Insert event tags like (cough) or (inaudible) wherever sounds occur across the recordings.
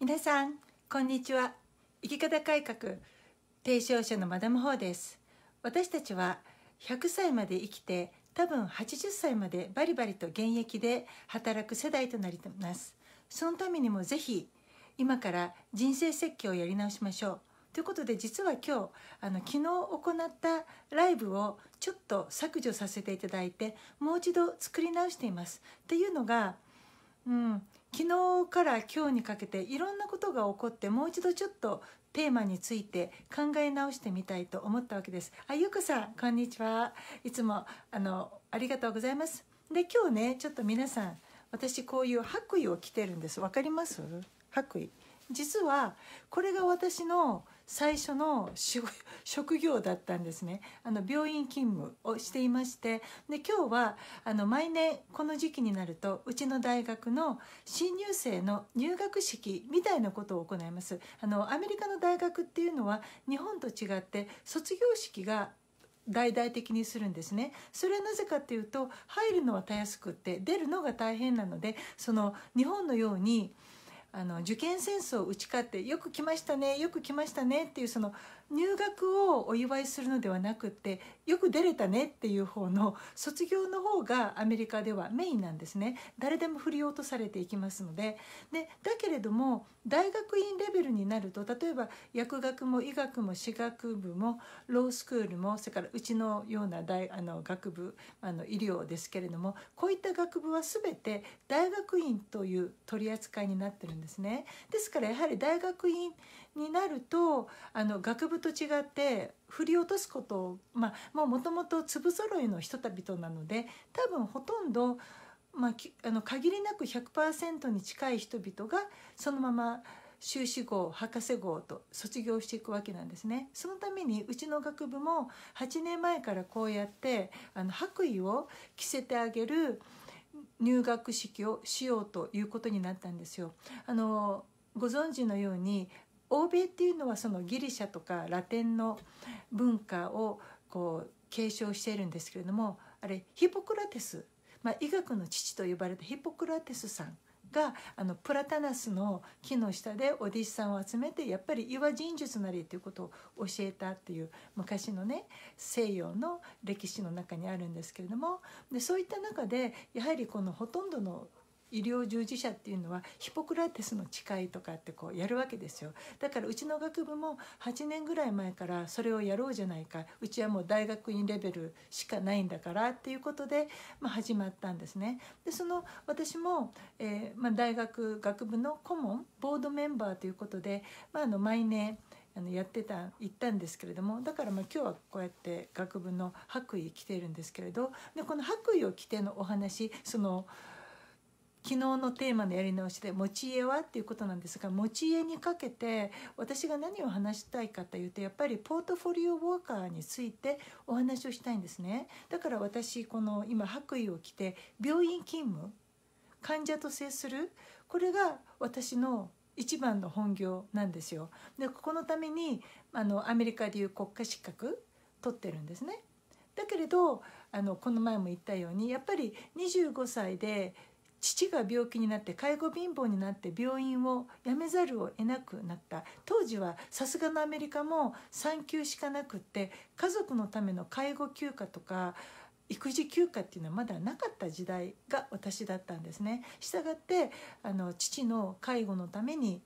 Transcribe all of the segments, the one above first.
皆さんこんにちは生き方改革提唱者のマダム・ホーです私たちは100歳まで生きて多分80歳までバリバリと現役で働く世代となりますそのためにもぜひ今から人生設計をやり直しましょうということで実は今日あの昨日行ったライブをちょっと削除させていただいてもう一度作り直していますっていうのが、うん、昨日から今日にかけていろんなことが起こってもう一度ちょっとテーマについて考え直してみたいと思ったわけです。あゆこさんこんにちはいつもあのありがとうございます。で今日ねちょっと皆さん私こういう白衣を着てるんです分かります白衣実はこれが私の最初の (laughs) 職業だったんですねあの病院勤務をしていましてで今日はあの毎年この時期になるとうちの大学の新入生の入学式みたいなことを行いますあのアメリカの大学っていうのは日本と違って卒業式が大々的にするんですねそれはなぜかというと入るのはたやすくって出るのが大変なのでその日本のようにあの受験戦争を打ち勝ってよく来ましたねよく来ましたねっていうその入学をお祝いするのではなくってよく出れたねっていう方の卒業の方がアメリカではメインなんですね誰でも振り落とされていきますのででだけれども大学院レベルになると例えば薬学も医学も歯学部もロースクールもそれからうちのような大あの学部あの医療ですけれどもこういった学部は全て大学院という取り扱いになってるんですね。ですからやはり大学院になるとあの学部と違って振り落とすことを、まあ、もうともと粒揃いの人々なので多分ほとんど、まあ、あの限りなく100%に近い人々がそのまま修士号博士号と卒業していくわけなんですねそのためにうちの学部も8年前からこうやってあの白衣を着せてあげる入学式をしようということになったんですよ。あのご存知のように欧米っていうのはそのギリシャとかラテンの文化をこう継承しているんですけれどもあれヒポクラテス、まあ、医学の父と呼ばれたヒポクラテスさんがあのプラタナスの木の下でお弟子さんを集めてやっぱり岩神術なりということを教えたっていう昔のね西洋の歴史の中にあるんですけれどもでそういった中でやはりこのほとんどの医療従事者っていうのはヒポクラテスの誓いとかってこうやるわけですよだからうちの学部も8年ぐらい前からそれをやろうじゃないかうちはもう大学院レベルしかないんだからっていうことで、まあ、始まったんですねでその私も、えー、まあ、大学学部の顧問ボードメンバーということで、まあ、あの毎年あのやってた行ったんですけれどもだからまあ今日はこうやって学部の白衣着てるんですけれどでこの白衣を着てのお話その「昨日のテーマのやり直しで「持ち家は?」っていうことなんですが持ち家にかけて私が何を話したいかというとやっぱりポートフォリオウォーカーについてお話をしたいんですねだから私この今白衣を着て病院勤務患者と接するこれが私の一番の本業なんですよでこのためにあのアメリカでいう国家資格取ってるんですねだけれどあのこの前も言ったようにやっぱり25歳で父が病気になって介護貧乏になって病院を辞めざるを得なくなった当時はさすがのアメリカも産休しかなくって家族のための介護休暇とか育児休暇っていうのはまだなかった時代が私だったんですね。したがってあの父の介護のために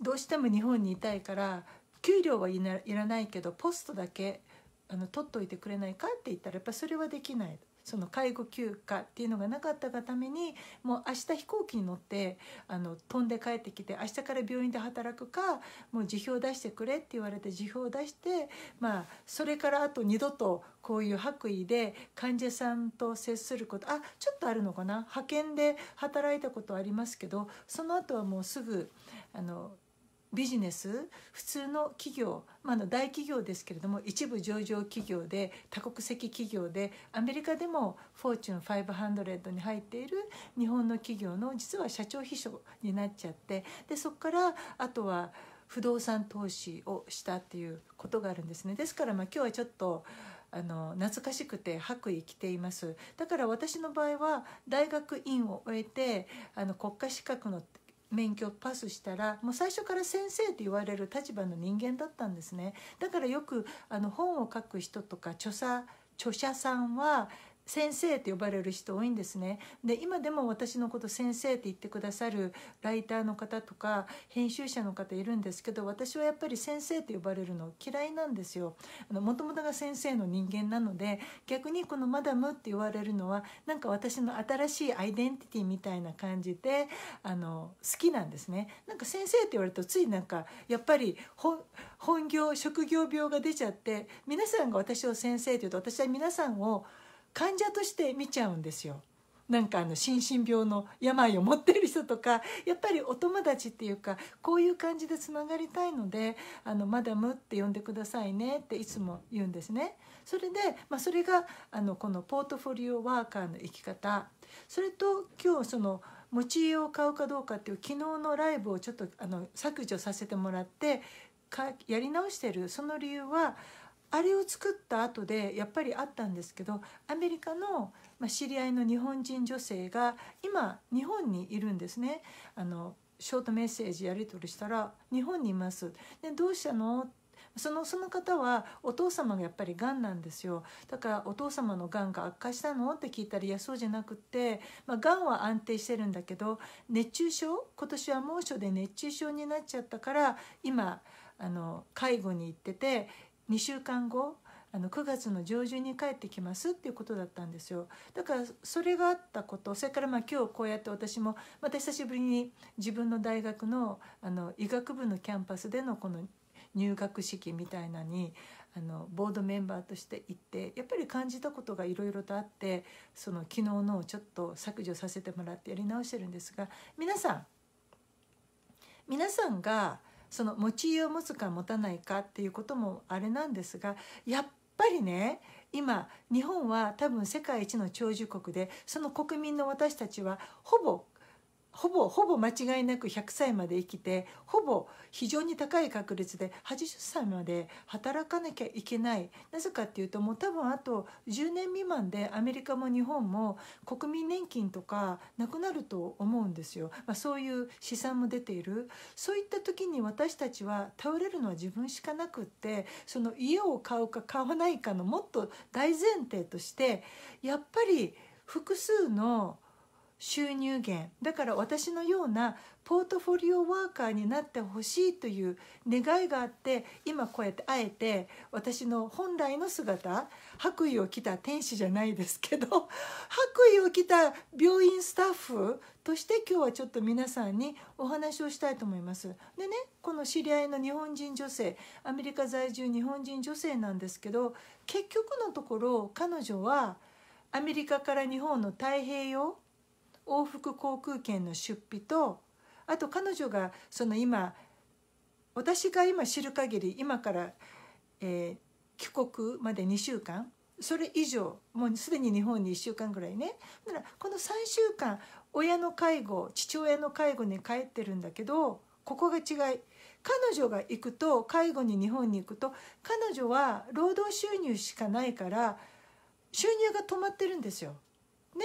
どうしても日本にいたいから給料はいらないけどポストだけあの取っといてくれないかって言ったらやっぱそれはできないその介護休暇っていうのがなかったがためにもう明日飛行機に乗ってあの飛んで帰ってきて明日から病院で働くかもう辞表出してくれって言われて辞表を出してまあそれからあと二度とこういう白衣で患者さんと接することあちょっとあるのかな派遣で働いたことありますけどその後はもうすぐあのビジネス普通の企業、まあ、の大企業ですけれども一部上場企業で多国籍企業でアメリカでもフォーチュン500に入っている日本の企業の実は社長秘書になっちゃってでそこからあとは不動産投資をしたっていうことがあるんですね。ですからま今日はちょっとあの懐かしくて白衣着ていますだから私の場合は大学院を終えてあの国家資格の免許パスしたらもう最初から先生と言われる立場の人間だったんですねだからよくあの本を書く人とか著者著者さんは先生って呼ばれる人多いんですねで今でも私のこと先生って言ってくださるライターの方とか編集者の方いるんですけど私はやっぱり先生って呼ばれるの嫌いなんですよもともとが先生の人間なので逆にこの「マダム」って言われるのはなんか私の新しいアイデンティティみたいな感じであの好きなんですねなんか先生って言われるとついなんかやっぱり本業職業病が出ちゃって皆さんが私を先生って言うと私は皆さんを「患者として見ちゃうんですよ。なんかあの心身病の病を持ってる人とかやっぱりお友達っていうかこういう感じでつながりたいので「あのマダム」って呼んでくださいねっていつも言うんですね。それで、まあ、それがあのこのポートフォリオワーカーの生き方それと今日その持ち家を買うかどうかっていう昨日のライブをちょっとあの削除させてもらってかやり直してるその理由はあれを作った後でやっぱりあったんですけどアメリカの知り合いの日本人女性が今日本にいるんですねあのショートメッセージやり取りしたら「日本にいます」で「どうしたの?」そのその方はお父様がやっぱりがんなんですよだからお父様のがんが悪化したのって聞いたらいやそうじゃなくって、まあ、がんは安定してるんだけど熱中症今年は猛暑で熱中症になっちゃったから今あの介護に行ってて2週間後あの9月の上旬に帰ってきますっていうことだったんですよだからそれがあったことそれからまあ今日こうやって私もまた久しぶりに自分の大学のあの医学部のキャンパスでのこの入学式みたいなにあのボードメンバーとして行ってやっぱり感じたことがいろいろとあってその昨日のをちょっと削除させてもらってやり直してるんですが皆さん皆さんがその持ち家を持つか持たないかっていうこともあれなんですがやっぱりね今日本は多分世界一の長寿国でその国民の私たちはほぼほぼほぼ間違いなく100歳まで生きてほぼ非常に高い確率で80歳まで働かなきゃいけないなぜかっていうともう多分あと10年未満でアメリカも日本も国民年金とかなくなると思うんですよ、まあ、そういう試算も出ているそういった時に私たちは倒れるのは自分しかなくってその家を買うか買わないかのもっと大前提としてやっぱり複数の収入源だから私のようなポートフォリオワーカーになってほしいという願いがあって今こうやってあえて私の本来の姿白衣を着た天使じゃないですけど (laughs) 白衣を着た病院スタッフとして今日はちょっと皆さんにお話をしたいと思います。でねこの知り合いの日本人女性アメリカ在住日本人女性なんですけど結局のところ彼女はアメリカから日本の太平洋往復航空券の出費とあと彼女がその今私が今知る限り今から、えー、帰国まで2週間それ以上もうすでに日本に1週間ぐらいねだからこの3週間親の介護父親の介護に帰ってるんだけどここが違い彼女が行くと介護に日本に行くと彼女は労働収入しかないから収入が止まってるんですよ。ね、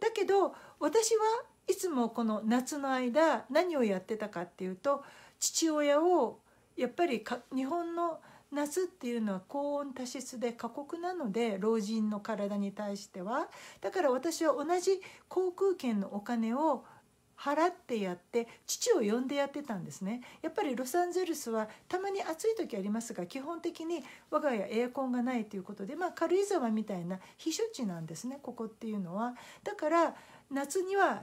だけど私はいつもこの夏の間何をやってたかっていうと父親をやっぱり日本の夏っていうのは高温多湿で過酷なので老人の体に対してはだから私は同じ航空券のお金を払ってやって父を呼んでやってたんですねやっぱりロサンゼルスはたまに暑い時ありますが基本的に我が家エアコンがないということで、まあ、軽井沢みたいな避暑地なんですねここっていうのはだから夏には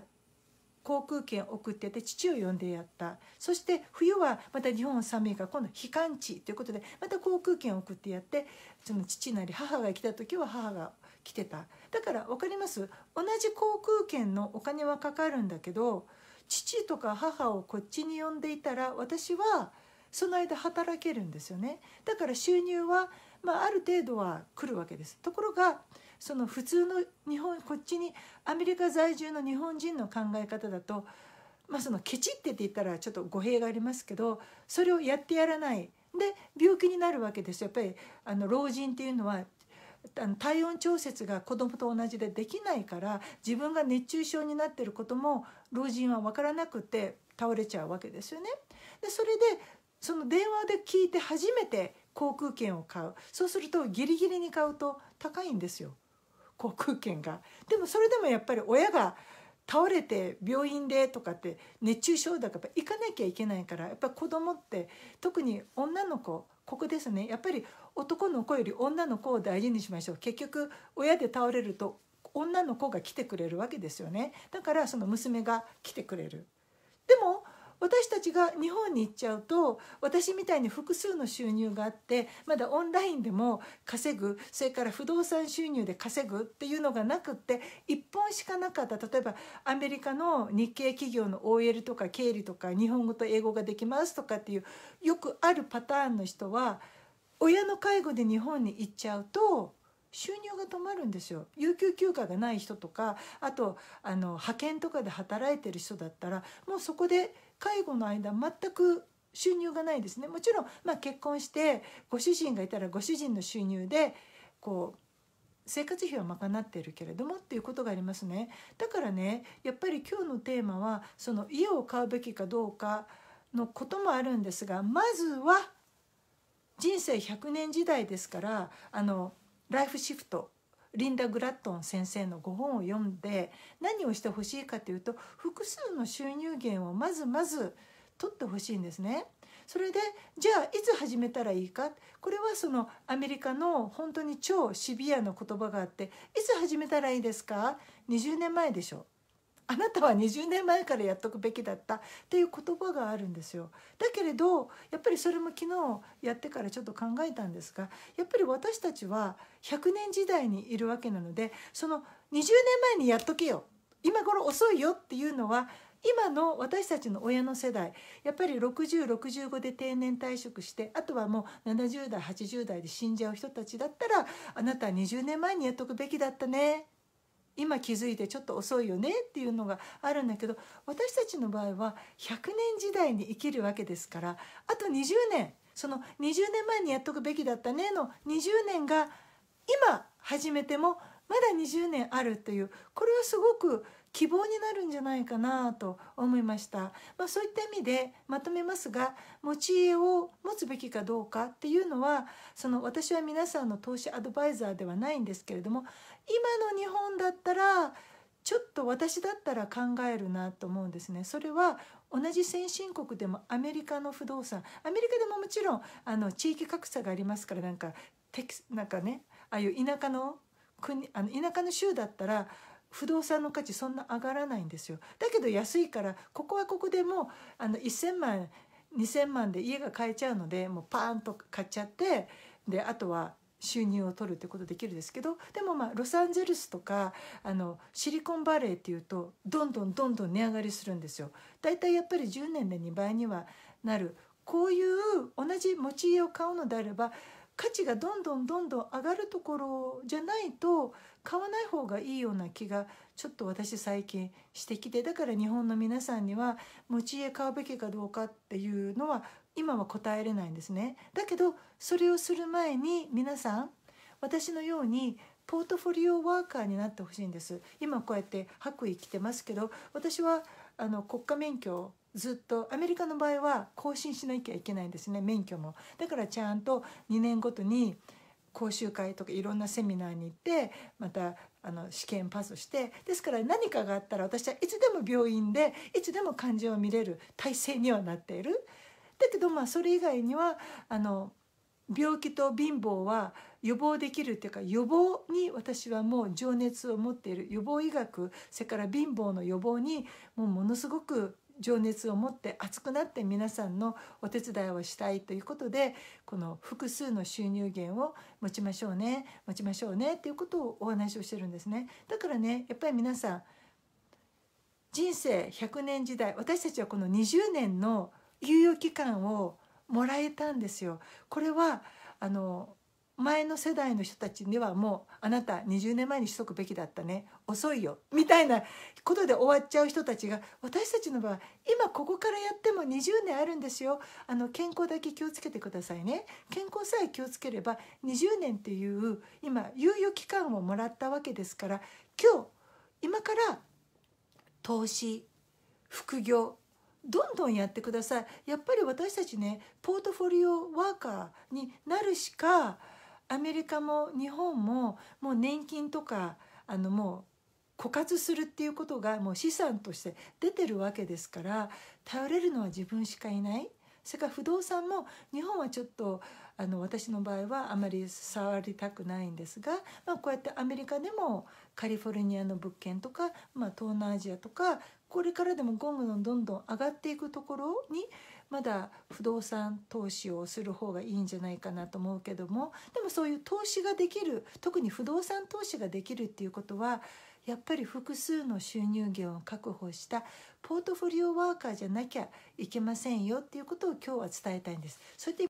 航空券送ってて父を呼んでやったそして冬はまた日本寒いが今度は避寒地ということでまた航空券送ってやってその父なり母が来た時は母が来てただから分かります同じ航空券のお金はかかるんだけど父とか母をこっちに呼んでいたら私はその間働けるんですよねだから収入は、まあ、ある程度は来るわけですところがその普通の日本こっちにアメリカ在住の日本人の考え方だと、まあ、そのケチってって言ったらちょっと語弊がありますけどそれをやってやらないで病気になるわけですやっぱりあの老人っていうのはあの体温調節が子どもと同じでできないから自分が熱中症になってることも老人は分からなくて倒れちゃうわけですよね。でそれでその電話で聞いて初めて航空券を買うそうするとギリギリに買うと高いんですよ航空券がでもそれでもやっぱり親が倒れて病院でとかって熱中症だから行かなきゃいけないからやっぱ子供って特に女の子ここですねやっぱり男の子より女の子を大事にしましょう結局親で倒れると女の子が来てくれるわけですよねだからその娘が来てくれるでも私たちが日本に行っちゃうと私みたいに複数の収入があってまだオンラインでも稼ぐそれから不動産収入で稼ぐっていうのがなくって1本しかなかった例えばアメリカの日系企業の OL とか経理とか日本語と英語ができますとかっていうよくあるパターンの人は親の介護で日本に行っちゃうと。収入が止まるんですよ有給休暇がない人とかあとあの派遣とかで働いてる人だったらもうそこで介護の間全く収入がないですねもちろん、まあ、結婚してご主人がいたらご主人の収入でこう生活費は賄っているけれどもっていうことがありますねだからねやっぱり今日のテーマはその家を買うべきかどうかのこともあるんですがまずは人生100年時代ですからあのライフシフトリンダ・グラットン先生のご本を読んで何をしてほしいかというと複数の収入源をまずまず取ってほしいんですね。それでじゃあいつ始めたらいいかこれはそのアメリカの本当に超シビアな言葉があっていつ始めたらいいですか20年前でしょあなたは20年前からやっとくべきだったっていう言葉があるんですよだけれどやっぱりそれも昨日やってからちょっと考えたんですがやっぱり私たちは100年時代にいるわけなのでその20年前にやっとけよ今頃遅いよっていうのは今の私たちの親の世代やっぱり6065で定年退職してあとはもう70代80代で死んじゃう人たちだったらあなたは20年前にやっとくべきだったね今気づいてちょっと遅いよねっていうのがあるんだけど私たちの場合は100年時代に生きるわけですからあと20年その20年前にやっとくべきだったねの20年が今始めてもまだ20年あるというこれはすごく希望になるんじゃないかなと思いました、まあ、そういった意味でまとめますが持ち家を持つべきかどうかっていうのはその私は皆さんの投資アドバイザーではないんですけれども今の日本だったらちょっと私だったら考えるなと思うんですね。それは同じ先進国でもアメリカの不動産アメリカでももちろんあの地域格差がありますからなんかなんかねああいう田舎の国あの田舎の州だったら不動産の価値そんな上がらないんですよだけど安いからここはここでもあの1,000万2,000万で家が買えちゃうのでもうパーンと買っちゃってであとは収入を取るってことできるんですけどでもまあロサンゼルスとかあのシリコンバレーっていうとどんどんどんどん値上がりするんですよ。だいたいやっぱり10年で2倍にはなるこういう同じ持ち家を買うのであれば価値がどんどんどんどん上がるところじゃないと買わない方がいいような気がちょっと私最近してきてだから日本の皆さんには持ち家買うべきかどうかっていうのは今は答えれないんですね。だけどそれをする前に皆さん私のようにポートフォリオワーカーになってほしいんです今こうやって白衣着てますけど私はあの国家免許ずっとアメリカの場合は更新しなきゃいけないんですね免許も。だからちゃんと2年ごとに講習会とかいろんなセミナーに行ってまたあの試験パスしてですから何かがあったら私はいつでも病院でいつでも患者を見れる体制にはなっている。だけどまあそれ以外にはあの病気と貧乏は予防できるっていうか予防に私はもう情熱を持っている予防医学それから貧乏の予防にもうものすごく情熱を持って熱くなって皆さんのお手伝いをしたいということでこの複数の収入源を持ちましょうね持ちましょうねっていうことをお話をしてるんですねだからねやっぱり皆さん人生100年時代私たちはこの20年の猶予期間をもらえたんですよこれはあの前の世代の人たちにはもうあなた20年前にしとくべきだったね遅いよみたいなことで終わっちゃう人たちが私たちの場合今ここからやっても20年あるんですよあの健康だけ気をつけてくださいね健康さえ気をつければ20年っていう今猶予期間をもらったわけですから今日今から投資副業どんどんやってくださいやっぱり私たちねポートフォリオワーカーになるしかアメリカも日本ももう年金とかあのもう枯渇するっていうことがもう資産として出てるわけですから頼れるのは自分しかいないそれから不動産も日本はちょっとあの私の場合はあまり触りたくないんですが、まあ、こうやってアメリカでもカリフォルニアの物件とか、まあ、東南アジアとかこれからでもゴムのどんどん上がっていくところにまだ不動産投資をする方がいいんじゃないかなと思うけどもでもそういう投資ができる特に不動産投資ができるっていうことはやっぱり複数の収入源を確保したポートフォリオワーカーじゃなきゃいけませんよっていうことを今日は伝えたいんです。それで